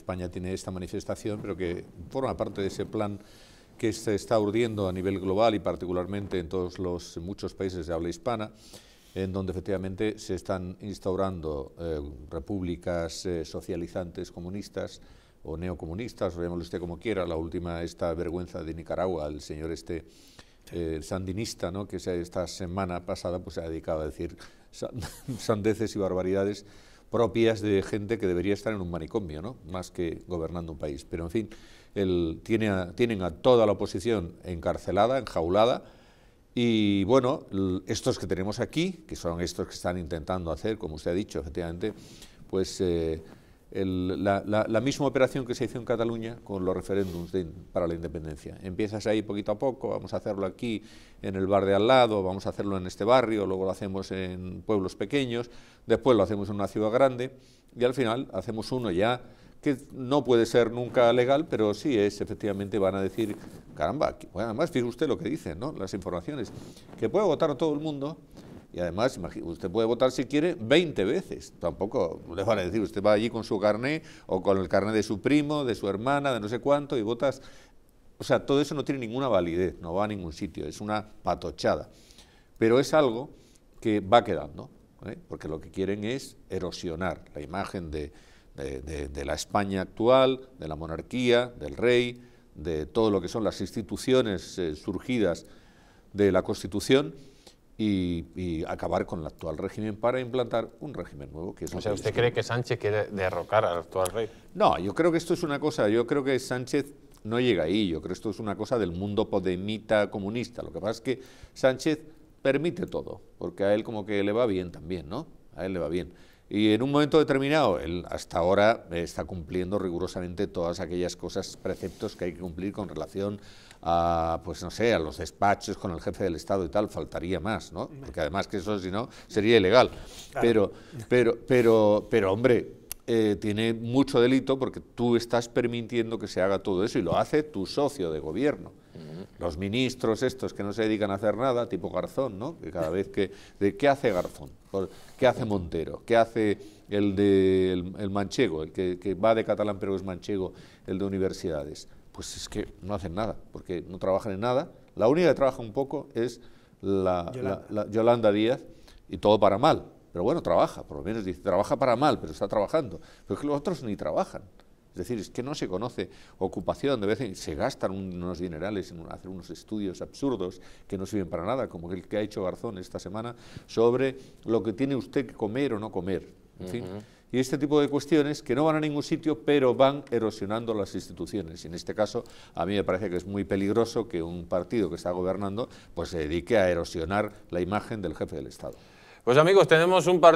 España tiene esta manifestación, pero que forma parte de ese plan que se está urdiendo a nivel global y particularmente en todos los muchos países de habla hispana, en donde efectivamente se están instaurando eh, repúblicas eh, socializantes comunistas o neocomunistas, o veamos usted como quiera, la última, esta vergüenza de Nicaragua, el señor este eh, sandinista, ¿no? que esta semana pasada pues, se ha dedicado a decir sandeces y barbaridades propias de gente que debería estar en un manicomio, ¿no? más que gobernando un país. Pero en fin, tiene a, tienen a toda la oposición encarcelada, enjaulada, y bueno, estos que tenemos aquí, que son estos que están intentando hacer, como usted ha dicho, efectivamente, pues eh, la, misma operación que se hizo en Cataluña con los referéndums para la independencia. Empiezas ahí poquito a poco, vamos a hacerlo aquí en el bar de al lado, vamos a hacerlo en este barrio, luego lo hacemos en pueblos pequeños, después lo hacemos en una ciudad grande y al final hacemos uno ya que no puede ser nunca legal, pero sí es, efectivamente, van a decir, caramba, además, fíjese usted lo que dicen, ¿no? las informaciones, que puede votar a todo el mundo, y además, usted puede votar si quiere 20 veces. Tampoco le van a decir, usted va allí con su carné o con el carné de su primo, de su hermana, de no sé cuánto, y votas. O sea, todo eso no tiene ninguna validez, no va a ningún sitio, es una patochada. Pero es algo que va quedando, ¿eh? porque lo que quieren es erosionar la imagen de, de, la España actual, de la monarquía, del rey, de todo lo que son las instituciones eh, surgidas de la Constitución y, acabar con el actual régimen para implantar un régimen nuevo. Que sea, ¿usted cree que Sánchez quiere derrocar al actual rey? No, yo creo que esto es una cosa, yo creo que Sánchez no llega ahí, yo creo que esto es una cosa del mundo podemita comunista, lo que pasa es que Sánchez permite todo, porque a él como que le va bien también, ¿no? A él le va bien. Y en un momento determinado, él hasta ahora está cumpliendo rigurosamente todas aquellas cosas, preceptos que hay que cumplir con relación a, pues no sé, a los despachos con el jefe del Estado y tal, faltaría más, ¿no? Porque además que eso, si no, sería ilegal. Pero, pero, pero, pero hombre, eh, tiene mucho delito porque tú estás permitiendo que se haga todo eso y lo hace tu socio de gobierno. Mm los ministros estos que no se dedican a hacer nada, tipo Garzón, ¿no? Que cada vez que... De, ¿Qué hace Garzón? ¿Qué hace Montero? ¿Qué hace el de el, manchego, el que, va de catalán pero es manchego, el de universidades? Pues es que no hacen nada, porque no trabajan en nada. La única que trabaja un poco es la Yolanda, Yolanda Díaz, y todo para mal. Pero bueno, trabaja, por lo menos dice, trabaja para mal, pero está trabajando. Pero es que los otros ni trabajan. Es decir, es que no se conoce ocupación, de vez en se gastan unos dinerales en hacer unos estudios absurdos que no sirven para nada, como el que ha hecho Garzón esta semana, sobre lo que tiene usted que comer o no comer. y este tipo de cuestiones que no van a ningún sitio, pero van erosionando las instituciones. Y en este caso, a mí me parece que es muy peligroso que un partido que está gobernando pues se dedique a erosionar la imagen del jefe del Estado. Pues amigos, tenemos un partido...